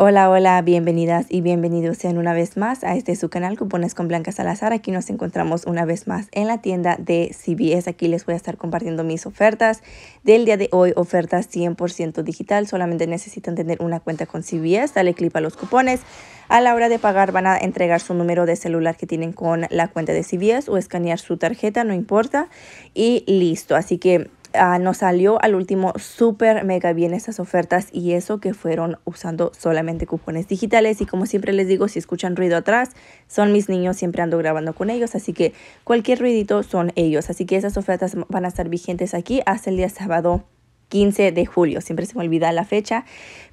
Hola, hola, bienvenidas y bienvenidos sean una vez más a este su canal Cupones con Blanca Salazar. Aquí nos encontramos una vez más en la tienda de CBS. Aquí les voy a estar compartiendo mis ofertas del día de hoy, ofertas 100% digital. Solamente necesitan tener una cuenta con CBS, dale clic a los cupones. A la hora de pagar van a entregar su número de celular que tienen con la cuenta de CBS o escanear su tarjeta, no importa. Y listo, así que Ah, nos salió al último súper mega bien esas ofertas y eso que fueron usando solamente cupones digitales y como siempre les digo si escuchan ruido atrás son mis niños siempre ando grabando con ellos así que cualquier ruidito son ellos así que esas ofertas van a estar vigentes aquí hasta el día sábado 15 de julio. Siempre se me olvida la fecha,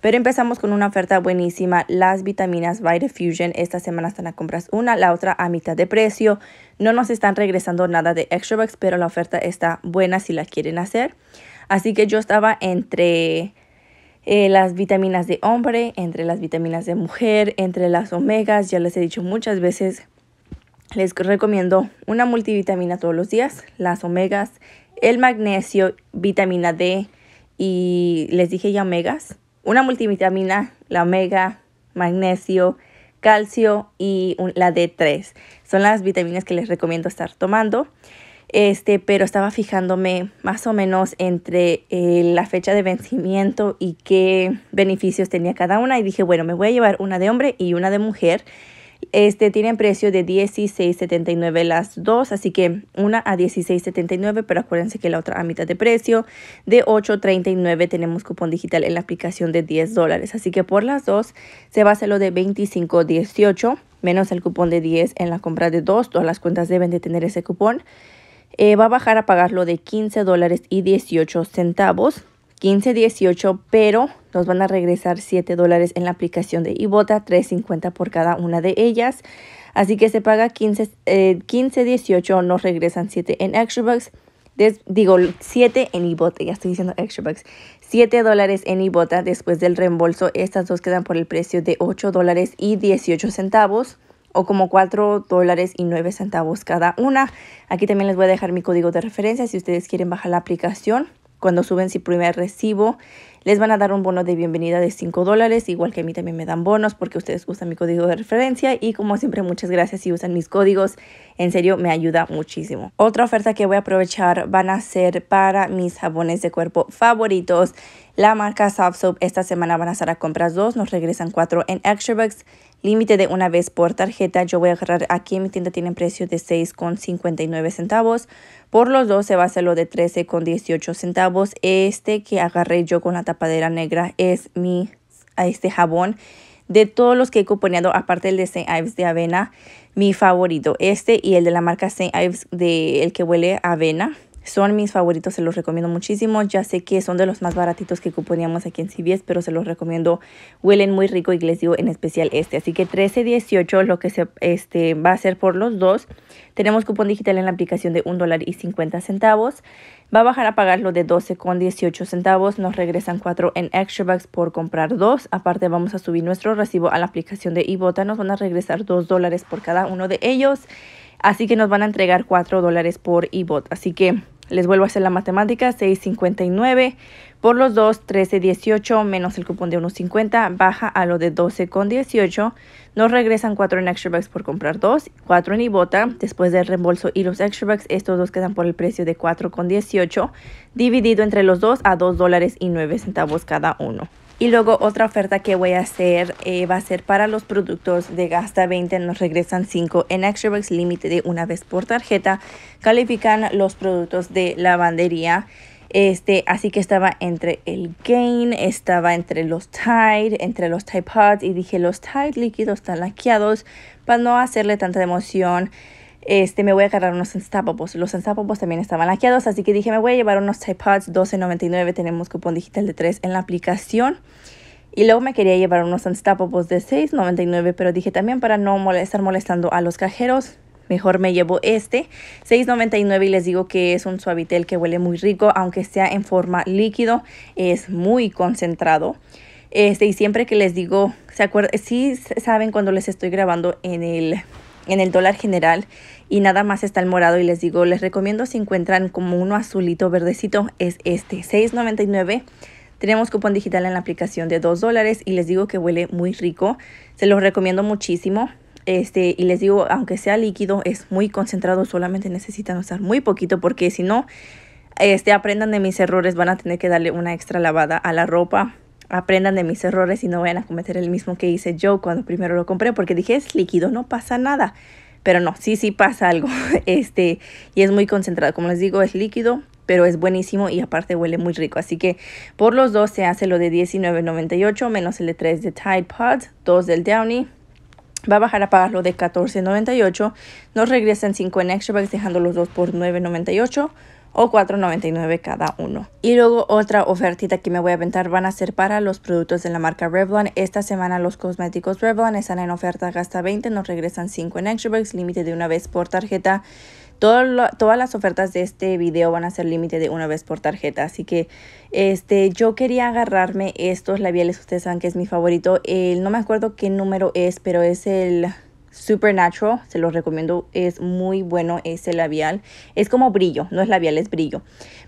pero empezamos con una oferta buenísima. Las vitaminas by Diffusion esta semana están a compras una, la otra a mitad de precio. No nos están regresando nada de Bucks, pero la oferta está buena si la quieren hacer. Así que yo estaba entre eh, las vitaminas de hombre, entre las vitaminas de mujer, entre las omegas. Ya les he dicho muchas veces, les recomiendo una multivitamina todos los días, las omegas, el magnesio, vitamina D, y les dije ya omegas, una multivitamina, la omega, magnesio, calcio y la D3. Son las vitaminas que les recomiendo estar tomando. Este, pero estaba fijándome más o menos entre eh, la fecha de vencimiento y qué beneficios tenía cada una y dije, bueno, me voy a llevar una de hombre y una de mujer este, tiene precio de 16.79 las dos, así que una a 16.79, pero acuérdense que la otra a mitad de precio. De 8.39 tenemos cupón digital en la aplicación de 10 dólares, así que por las dos se va a hacer lo de 25.18 menos el cupón de 10 en la compra de dos. Todas las cuentas deben de tener ese cupón. Eh, va a bajar a pagarlo de $15.18, dólares y centavos. 15.18, pero nos van a regresar 7 dólares en la aplicación de Ibota, 3.50 por cada una de ellas. Así que se paga 15, 18, eh, nos regresan 7 en Extra Bucks. digo, 7 en Ibota, ya estoy diciendo extra bucks. 7 dólares en Ibota después del reembolso. Estas dos quedan por el precio de 8 y 18 centavos o como 4 y 9 centavos cada una. Aquí también les voy a dejar mi código de referencia si ustedes quieren bajar la aplicación cuando suben su primer recibo, les van a dar un bono de bienvenida de 5 dólares, igual que a mí también me dan bonos porque ustedes usan mi código de referencia y como siempre muchas gracias si usan mis códigos, en serio me ayuda muchísimo. Otra oferta que voy a aprovechar van a ser para mis jabones de cuerpo favoritos. La marca Soft Soap esta semana van a estar a compras dos, nos regresan cuatro en Extra Bucks límite de una vez por tarjeta. Yo voy a agarrar aquí en mi tienda, tienen precio de 6,59 centavos. Por los dos se va a hacer lo de 13,18 centavos. Este que agarré yo con la tapadera negra es mi este jabón. De todos los que he componido, aparte el de St. Ives de avena, mi favorito. Este y el de la marca St. Ives, de, el que huele a avena. Son mis favoritos, se los recomiendo muchísimo. Ya sé que son de los más baratitos que componíamos aquí en CVS, pero se los recomiendo. Huelen muy rico y les digo en especial este. Así que 13.18 lo que se este, va a ser por los dos. Tenemos cupón digital en la aplicación de $1.50. y centavos. Va a bajar a pagarlo de $12.18. con centavos. Nos regresan 4 en extra bucks por comprar dos. Aparte vamos a subir nuestro recibo a la aplicación de Ibota. Nos van a regresar 2 dólares por cada uno de ellos. Así que nos van a entregar 4 dólares por iBot. Así que les vuelvo a hacer la matemática, 6.59 por los dos, 13.18 menos el cupón de 1.50 baja a lo de 12.18. Nos regresan 4 en extra bucks por comprar 2, 4 en Ibota. Después del reembolso y los extra bucks, estos dos quedan por el precio de 4.18 dividido entre los dos a 2 dólares y 9 centavos cada uno. Y luego otra oferta que voy a hacer eh, va a ser para los productos de Gasta 20, nos regresan 5 en Extrabox límite de una vez por tarjeta. Califican los productos de lavandería. Este, así que estaba entre el Gain, estaba entre los Tide, entre los Tide Pods y dije los Tide líquidos están laqueados para no hacerle tanta emoción este, me voy a agarrar unos Unstoppables. Los Unstoppables también estaban laqueados, así que dije, me voy a llevar unos iPods 12.99. Tenemos cupón digital de 3 en la aplicación. Y luego me quería llevar unos Unstoppables de 6.99, pero dije también para no molestar molestando a los cajeros, mejor me llevo este. 6.99 y les digo que es un suavitel que huele muy rico, aunque sea en forma líquido, es muy concentrado. Este, y siempre que les digo, ¿se acuerdan? Sí saben cuando les estoy grabando en el en el dólar general y nada más está el morado y les digo, les recomiendo si encuentran como uno azulito verdecito, es este, 6.99. Tenemos cupón digital en la aplicación de 2 dólares y les digo que huele muy rico, se los recomiendo muchísimo. Este, y les digo, aunque sea líquido, es muy concentrado, solamente necesitan usar muy poquito porque si no, este, aprendan de mis errores, van a tener que darle una extra lavada a la ropa aprendan de mis errores y no vayan a cometer el mismo que hice yo cuando primero lo compré, porque dije, es líquido, no pasa nada. Pero no, sí, sí pasa algo. Este, y es muy concentrado. Como les digo, es líquido, pero es buenísimo y aparte huele muy rico. Así que por los dos se hace lo de $19.98 menos el de 3 de Tide Pods, 2 del Downy. Va a bajar a pagar lo de $14.98. Nos regresan 5 en extra bags dejando los dos por $9.98 o $4.99 cada uno. Y luego otra ofertita que me voy a aventar van a ser para los productos de la marca Revlon. Esta semana los cosméticos Revlon están en oferta hasta 20, nos regresan 5 en Extra límite de una vez por tarjeta. todas las ofertas de este video van a ser límite de una vez por tarjeta. Así que este, yo quería agarrarme estos labiales. Ustedes saben que es mi favorito. El, no me acuerdo qué número es, pero es el Supernatural, se los recomiendo, es muy bueno ese labial. Es como brillo, no es labial, es brillo.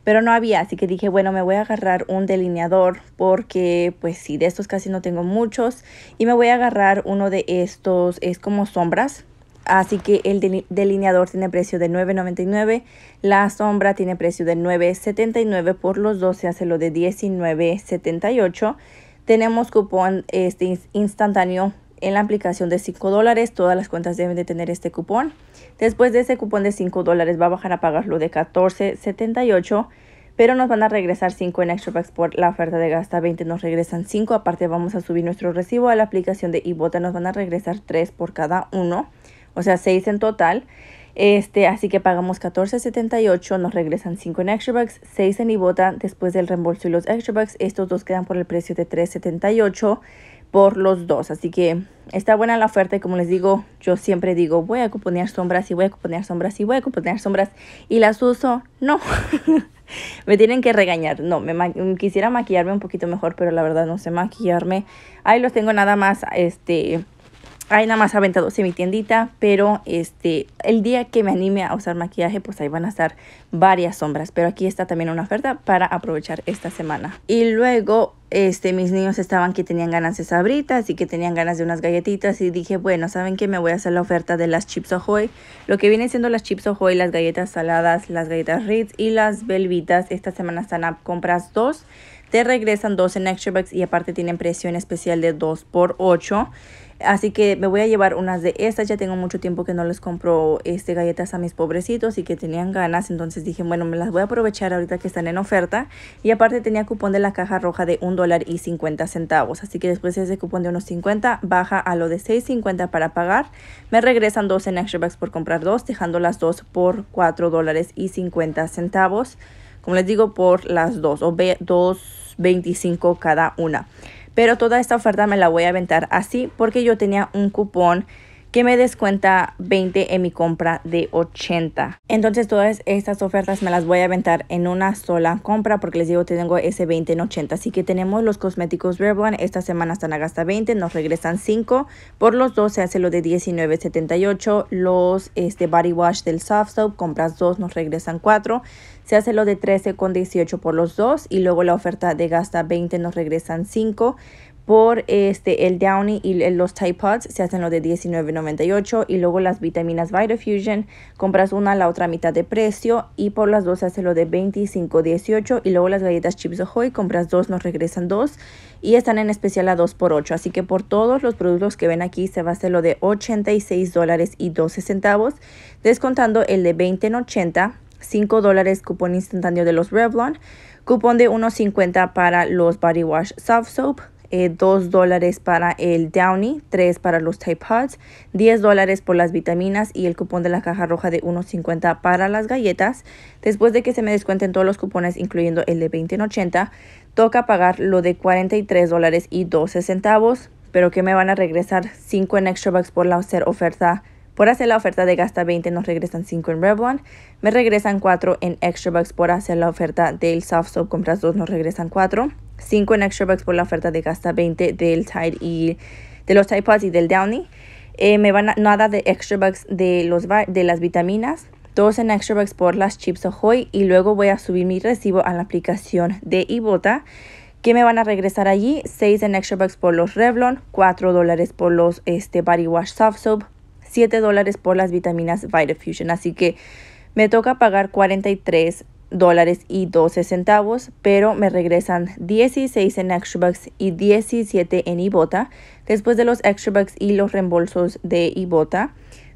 Pero no había, así que dije, bueno, me voy a agarrar un delineador porque pues sí, de estos casi no tengo muchos. Y me voy a agarrar uno de estos, es como sombras. Así que el delineador tiene precio de $9.99. La sombra tiene precio de $9.79. Por los dos se hace lo de $19.78. Tenemos cupón este, instantáneo en la aplicación de 5 dólares. Todas las cuentas deben de tener este cupón. Después de ese cupón de 5 dólares va a bajar a pagarlo de 14.78, pero nos van a regresar 5 en Extra Bucks por la oferta de gasta 20. Nos regresan 5. Aparte vamos a subir nuestro recibo a la aplicación de Ibota. nos van a regresar 3 por cada uno, o sea 6 en total. Este, así que pagamos $14.78, nos regresan 5 en extra bucks, 6 en Ibota, después del reembolso y los extra bucks, estos dos quedan por el precio de $3.78 por los dos. Así que está buena la oferta y como les digo, yo siempre digo, voy a componer sombras y voy a componer sombras y voy a componer sombras y las uso. No, me tienen que regañar. No, me quisiera maquillarme un poquito mejor, pero la verdad no sé maquillarme. Ahí los tengo nada más, este hay nada más aventados en mi tiendita, pero este, el día que me anime a usar maquillaje, pues ahí van a estar varias sombras. Pero aquí está también una oferta para aprovechar esta semana. Y luego, este, mis niños estaban que tenían ganas de sabritas y que tenían ganas de unas galletitas. Y dije, bueno, ¿saben qué? Me voy a hacer la oferta de las Chips Ahoy. Lo que vienen siendo las Chips Ahoy, las galletas saladas, las galletas Ritz y las Belvitas. Esta semana están a compras dos te regresan dos en extra y aparte tienen presión especial de 2 por 8 Así que me voy a llevar unas de estas. Ya tengo mucho tiempo que no les compro este, galletas a mis pobrecitos y que tenían ganas. Entonces dije, bueno, me las voy a aprovechar ahorita que están en oferta. Y aparte tenía cupón de la caja roja de $1.50 dólar y centavos. Así que después de ese cupón de unos 50, baja a lo de 6.50 para pagar. Me regresan dos en extra Bags por comprar dos, dejando las dos por $4.50 dólares y centavos como les digo, por las dos o 2.25 cada una. Pero toda esta oferta me la voy a aventar así porque yo tenía un cupón que me descuenta 20 en mi compra de 80. Entonces todas estas ofertas me las voy a aventar en una sola compra porque les digo que tengo ese 20 en 80. Así que tenemos los cosméticos Revlon. Esta semana están a gasta 20, nos regresan 5. Por los dos se hace lo de 19.78. Los este, body wash del soft soap, compras 2, nos regresan 4 se hace lo de 13,18 por los dos y luego la oferta de gasta 20 nos regresan 5 por este, el Downy y los Tide Pods se hacen lo de $19.98 y luego las vitaminas VitaFusion compras una a la otra mitad de precio y por las dos se hace lo de $25.18 y luego las galletas Chips Ahoy compras dos nos regresan dos y están en especial a 2x8 así que por todos los productos que ven aquí se va a hacer lo de $86.12. descontando el de $20 en $5 dólares cupón instantáneo de los Revlon, cupón de 1.50 para los Body Wash Soft Soap, 2 eh, dólares para el Downy, 3 para los Tape Pods, 10 dólares por las vitaminas y el cupón de la caja roja de 1.50 para las galletas. Después de que se me descuenten todos los cupones, incluyendo el de 20 en 80, toca pagar lo de 43 dólares y 12 centavos, pero que me van a regresar 5 en Extra Bucks por la hacer oferta por hacer la oferta de gasta 20 nos regresan 5 en Revlon, me regresan 4 en Extra Bucks por hacer la oferta del Soft Soap compras 2 nos regresan 4. 5 en extra bucks por la oferta de gasta 20 del Tide y de los Tide Pods y del Downy. Eh, me van a, nada de extra bucks de, los, de las vitaminas. 2 en extra bucks por las chips Ahoy. Y luego voy a subir mi recibo a la aplicación de Ibota. Que me van a regresar allí. 6 en extra bucks por los Revlon. 4 dólares por los este, Body Wash Soft Soap. 7 dólares por las vitaminas VitaFusion. Así que me toca pagar 43 dólares y 12 centavos, pero me regresan 16 en extra bucks y 17 en Ibota, después de los extra bucks y los reembolsos de Ibota.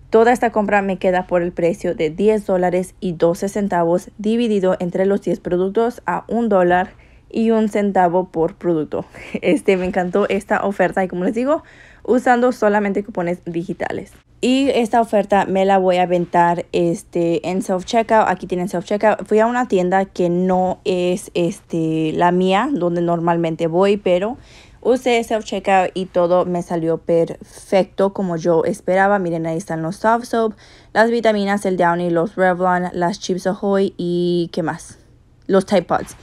Toda esta compra me queda por el precio de 10 dólares y 12 centavos dividido entre los 10 productos a 1 dólar y un centavo por producto. Este me encantó esta oferta y como les digo, usando solamente cupones digitales. Y esta oferta me la voy a aventar este, en self-checkout. Aquí tienen self-checkout. Fui a una tienda que no es este, la mía, donde normalmente voy, pero usé self-checkout y todo me salió perfecto como yo esperaba. Miren, ahí están los soft soap, las vitaminas, el Downy, los Revlon, las Chips Ahoy y ¿qué más? Los Tide Pods.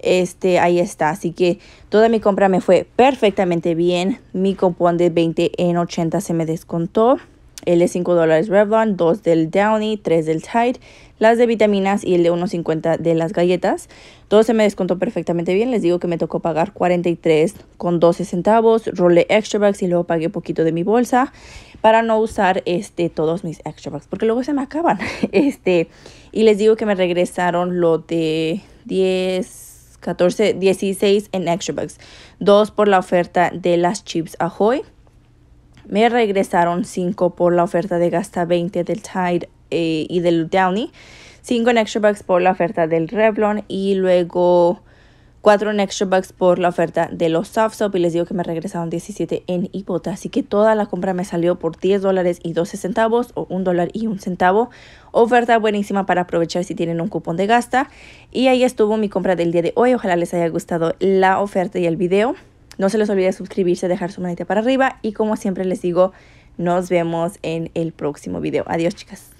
Este, ahí está. Así que toda mi compra me fue perfectamente bien. Mi cupón de 20 en 80 se me descontó el de 5 Revlon, 2 del Downy, 3 del Tide, las de vitaminas y el de 1.50 de las galletas. Todo se me descontó perfectamente bien, les digo que me tocó pagar $43.12. con centavos, rolé extra bucks y luego pagué poquito de mi bolsa para no usar este todos mis extra bucks, porque luego se me acaban. Este, y les digo que me regresaron lo de 10 14, 16 en extra bucks. Dos por la oferta de las chips Ahoy. Me regresaron 5 por la oferta de gasta 20 del Tide eh, y del Downy, 5 en extra bucks por la oferta del Revlon y luego 4 en extra bucks por la oferta de los soft soap y les digo que me regresaron 17 en hipota. Así que toda la compra me salió por 10 dólares y 12 centavos o 1 dólar y 1 centavo. Oferta buenísima para aprovechar si tienen un cupón de gasta. Y ahí estuvo mi compra del día de hoy. Ojalá les haya gustado la oferta y el video. No se les olvide suscribirse, dejar su manita para arriba y como siempre les digo, nos vemos en el próximo video. Adiós chicas.